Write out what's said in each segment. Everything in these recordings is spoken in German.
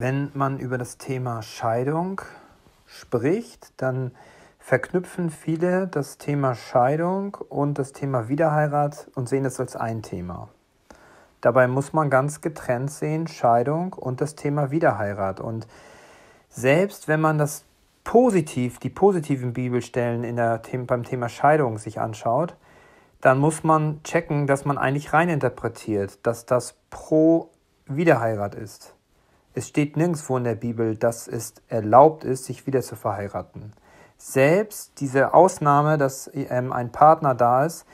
Wenn man über das Thema Scheidung spricht, dann verknüpfen viele das Thema Scheidung und das Thema Wiederheirat und sehen es als ein Thema. Dabei muss man ganz getrennt sehen Scheidung und das Thema Wiederheirat. Und selbst wenn man das positiv, die positiven Bibelstellen in der, beim Thema Scheidung sich anschaut, dann muss man checken, dass man eigentlich reininterpretiert, dass das pro Wiederheirat ist. Es steht nirgendwo in der Bibel, dass es erlaubt ist, sich wieder zu verheiraten. Selbst diese Ausnahme, dass ähm, ein Partner da ist,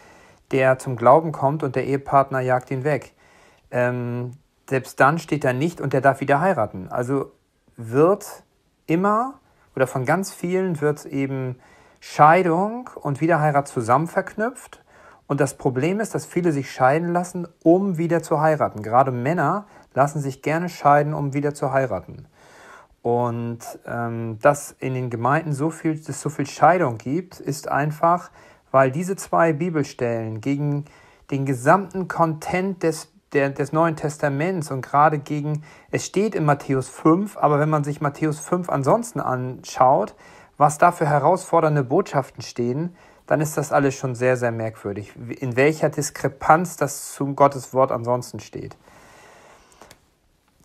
der zum Glauben kommt und der Ehepartner jagt ihn weg. Ähm, selbst dann steht er nicht und der darf wieder heiraten. Also wird immer oder von ganz vielen wird eben Scheidung und Wiederheirat zusammen verknüpft. Und das Problem ist, dass viele sich scheiden lassen, um wieder zu heiraten. Gerade Männer lassen sich gerne scheiden, um wieder zu heiraten. Und ähm, dass in den Gemeinden so viel, dass so viel Scheidung gibt, ist einfach, weil diese zwei Bibelstellen gegen den gesamten Content des, der, des Neuen Testaments und gerade gegen, es steht in Matthäus 5, aber wenn man sich Matthäus 5 ansonsten anschaut, was da für herausfordernde Botschaften stehen, dann ist das alles schon sehr, sehr merkwürdig, in welcher Diskrepanz das zum Gottes Wort ansonsten steht.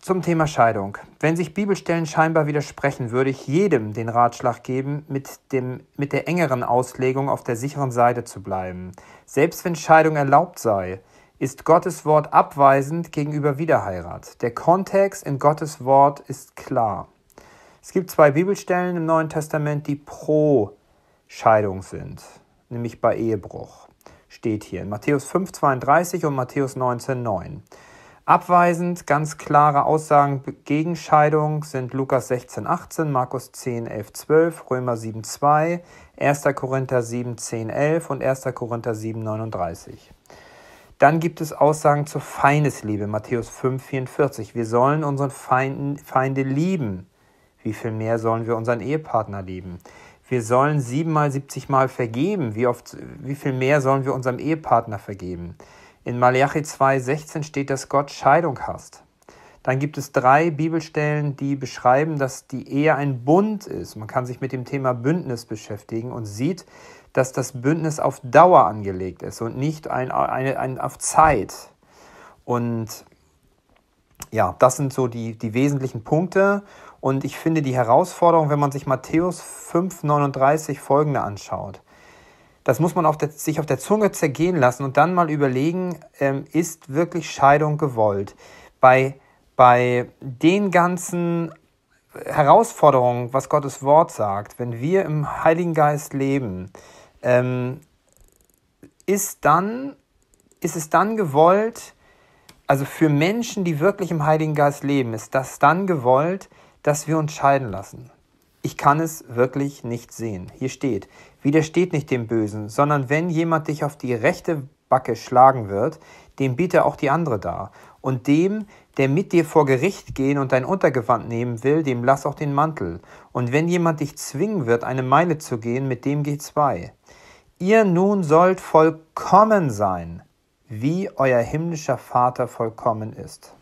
Zum Thema Scheidung. Wenn sich Bibelstellen scheinbar widersprechen, würde ich jedem den Ratschlag geben, mit, dem, mit der engeren Auslegung auf der sicheren Seite zu bleiben. Selbst wenn Scheidung erlaubt sei, ist Gottes Wort abweisend gegenüber Wiederheirat. Der Kontext in Gottes Wort ist klar. Es gibt zwei Bibelstellen im Neuen Testament, die pro Scheidung sind, nämlich bei Ehebruch. Steht hier in Matthäus 5,32 und Matthäus 19,9. Abweisend ganz klare Aussagen gegen Scheidung sind Lukas 16, 18, Markus 10, 11, 12, Römer 7, 2, 1. Korinther 7, 10, 11 und 1. Korinther 7, 39. Dann gibt es Aussagen zur Feindesliebe, Matthäus 5, 44. Wir sollen unseren Feinden, Feinde lieben. Wie viel mehr sollen wir unseren Ehepartner lieben? Wir sollen siebenmal, mal vergeben. Wie, oft, wie viel mehr sollen wir unserem Ehepartner vergeben? In Malachi 2,16 steht, dass Gott Scheidung hasst. Dann gibt es drei Bibelstellen, die beschreiben, dass die Ehe ein Bund ist. Man kann sich mit dem Thema Bündnis beschäftigen und sieht, dass das Bündnis auf Dauer angelegt ist und nicht ein, ein, ein auf Zeit. Und ja, das sind so die, die wesentlichen Punkte. Und ich finde die Herausforderung, wenn man sich Matthäus 5,39 folgende anschaut das muss man auf der, sich auf der Zunge zergehen lassen und dann mal überlegen, ähm, ist wirklich Scheidung gewollt? Bei, bei den ganzen Herausforderungen, was Gottes Wort sagt, wenn wir im Heiligen Geist leben, ähm, ist, dann, ist es dann gewollt, also für Menschen, die wirklich im Heiligen Geist leben, ist das dann gewollt, dass wir uns scheiden lassen. Ich kann es wirklich nicht sehen. Hier steht, widersteht nicht dem Bösen, sondern wenn jemand dich auf die rechte Backe schlagen wird, dem biete auch die andere dar. Und dem, der mit dir vor Gericht gehen und dein Untergewand nehmen will, dem lass auch den Mantel. Und wenn jemand dich zwingen wird, eine Meile zu gehen, mit dem geh zwei. Ihr nun sollt vollkommen sein, wie euer himmlischer Vater vollkommen ist.